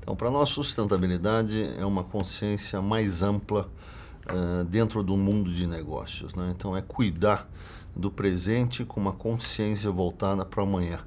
Então, para nós, sustentabilidade é uma consciência mais ampla eh, dentro do mundo de negócios. Né? Então, é cuidar do presente com uma consciência voltada para amanhã.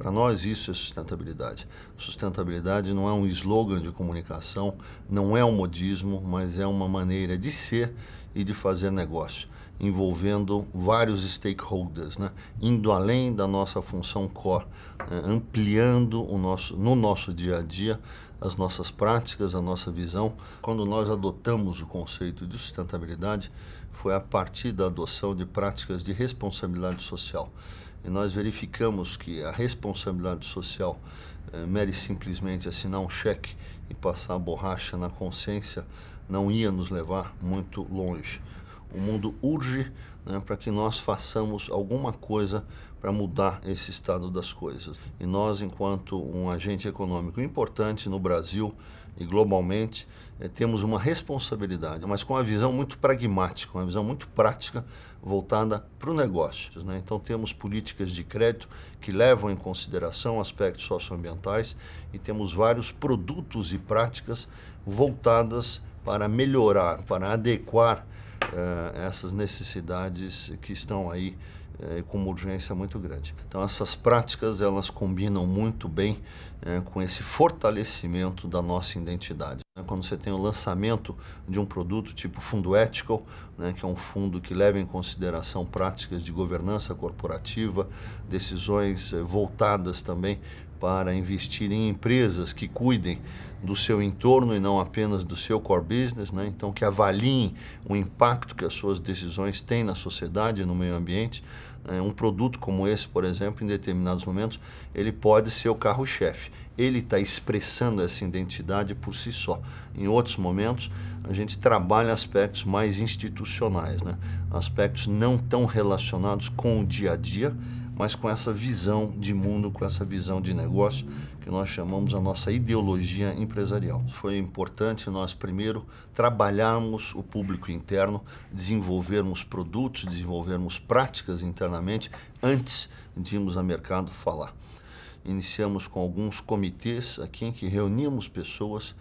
Para nós, isso é sustentabilidade. Sustentabilidade não é um slogan de comunicação, não é um modismo, mas é uma maneira de ser e de fazer negócio, envolvendo vários stakeholders, né? indo além da nossa função core, né? ampliando o nosso, no nosso dia a dia as nossas práticas, a nossa visão. Quando nós adotamos o conceito de sustentabilidade, foi a partir da adoção de práticas de responsabilidade social e nós verificamos que a responsabilidade social eh, mere simplesmente assinar um cheque e passar a borracha na consciência não ia nos levar muito longe. O mundo urge né, para que nós façamos alguma coisa para mudar esse estado das coisas. E nós, enquanto um agente econômico importante no Brasil e globalmente, eh, temos uma responsabilidade, mas com uma visão muito pragmática, uma visão muito prática voltada para o negócio. Né? Então, temos políticas de crédito que levam em consideração aspectos socioambientais e temos vários produtos e práticas voltadas para melhorar, para adequar eh, essas necessidades que estão aí eh, com uma urgência muito grande. Então essas práticas elas combinam muito bem eh, com esse fortalecimento da nossa identidade. Né? Quando você tem o lançamento de um produto tipo fundo ético né, que é um fundo que leva em consideração práticas de governança corporativa, decisões voltadas também para investir em empresas que cuidem do seu entorno e não apenas do seu core business, né? então que avaliem o impacto impacto que as suas decisões têm na sociedade e no meio ambiente. Né? Um produto como esse, por exemplo, em determinados momentos, ele pode ser o carro-chefe. Ele está expressando essa identidade por si só. Em outros momentos, a gente trabalha aspectos mais institucionais, né? aspectos não tão relacionados com o dia a dia, mas com essa visão de mundo, com essa visão de negócio que nós chamamos a nossa ideologia empresarial. Foi importante nós primeiro trabalharmos o público interno, desenvolvermos produtos, desenvolvermos práticas internamente antes de irmos a mercado falar. Iniciamos com alguns comitês aqui em que reunimos pessoas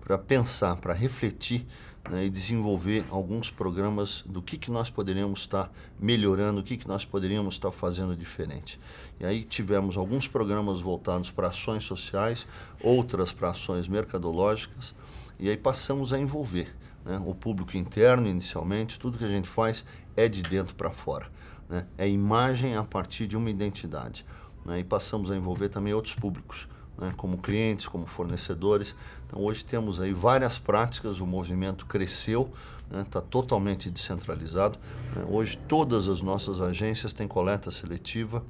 para pensar, para refletir né, e desenvolver alguns programas do que, que nós poderíamos estar melhorando, o que, que nós poderíamos estar fazendo diferente. E aí tivemos alguns programas voltados para ações sociais, outras para ações mercadológicas, e aí passamos a envolver né, o público interno inicialmente, tudo que a gente faz é de dentro para fora. Né, é imagem a partir de uma identidade. Né, e passamos a envolver também outros públicos né, como clientes, como fornecedores. Então hoje temos aí várias práticas, o movimento cresceu, está né, tá totalmente descentralizado. Né, hoje todas as nossas agências têm coleta seletiva.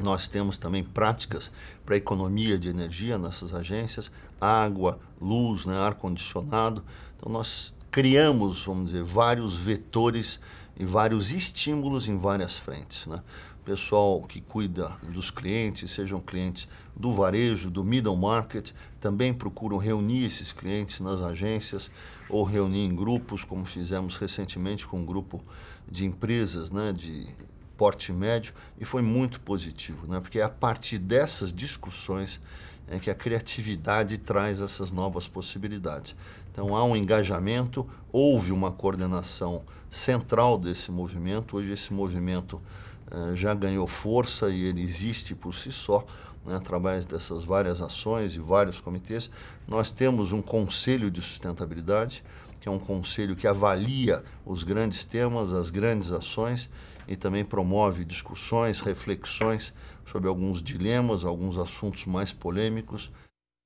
Nós temos também práticas para economia de energia nessas agências, água, luz, né, ar condicionado. Então nós criamos, vamos dizer, vários vetores e vários estímulos em várias frentes. Né? pessoal que cuida dos clientes, sejam clientes do varejo, do middle market, também procuram reunir esses clientes nas agências ou reunir em grupos, como fizemos recentemente com um grupo de empresas né, de porte médio, e foi muito positivo, né, porque é a partir dessas discussões é que a criatividade traz essas novas possibilidades. Então há um engajamento, houve uma coordenação central desse movimento, hoje esse movimento eh, já ganhou força e ele existe por si só, né, através dessas várias ações e vários comitês. Nós temos um Conselho de Sustentabilidade, que é um conselho que avalia os grandes temas, as grandes ações e também promove discussões, reflexões sobre alguns dilemas, alguns assuntos mais polêmicos.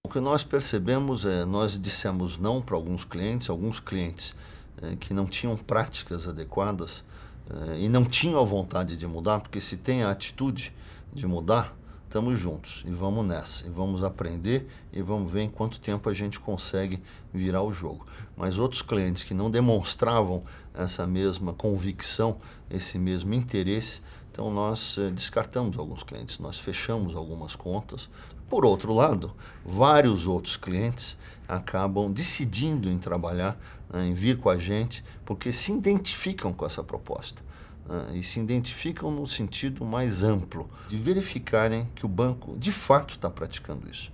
O que nós percebemos é nós dissemos não para alguns clientes, alguns clientes é, que não tinham práticas adequadas eh, e não tinham vontade de mudar, porque se tem a atitude de mudar, estamos juntos e vamos nessa, e vamos aprender e vamos ver em quanto tempo a gente consegue virar o jogo. Mas outros clientes que não demonstravam essa mesma convicção, esse mesmo interesse, então nós eh, descartamos alguns clientes, nós fechamos algumas contas. Por outro lado, vários outros clientes acabam decidindo em trabalhar, né, em vir com a gente, porque se identificam com essa proposta. Ah, e se identificam no sentido mais amplo, de verificarem que o banco de fato está praticando isso.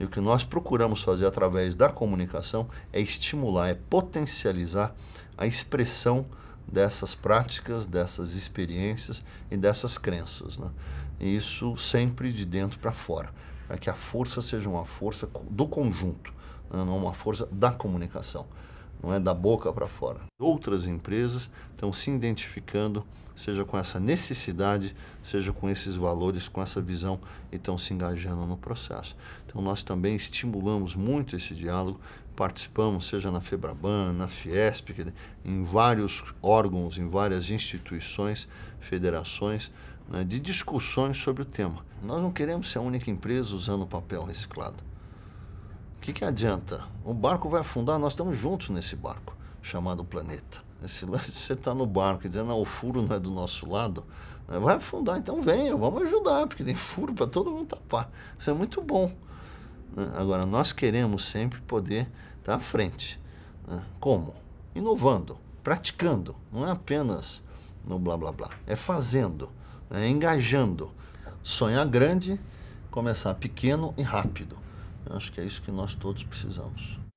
E o que nós procuramos fazer através da comunicação é estimular, é potencializar a expressão dessas práticas, dessas experiências e dessas crenças. Né? E isso sempre de dentro para fora, para que a força seja uma força do conjunto, né? não uma força da comunicação não é da boca para fora. Outras empresas estão se identificando, seja com essa necessidade, seja com esses valores, com essa visão e estão se engajando no processo. Então nós também estimulamos muito esse diálogo, participamos, seja na Febraban, na Fiesp, em vários órgãos, em várias instituições, federações, né, de discussões sobre o tema. Nós não queremos ser a única empresa usando papel reciclado. O que, que adianta? O barco vai afundar, nós estamos juntos nesse barco, chamado planeta. Esse lance você está no barco e dizer, não, o furo não é do nosso lado, né, vai afundar, então venha, vamos ajudar, porque tem furo para todo mundo tapar. Isso é muito bom. Né. Agora, nós queremos sempre poder estar tá à frente. Né. Como? Inovando, praticando, não é apenas no blá blá blá, é fazendo, é engajando. Sonhar grande, começar pequeno e rápido. Acho que é isso que nós todos precisamos.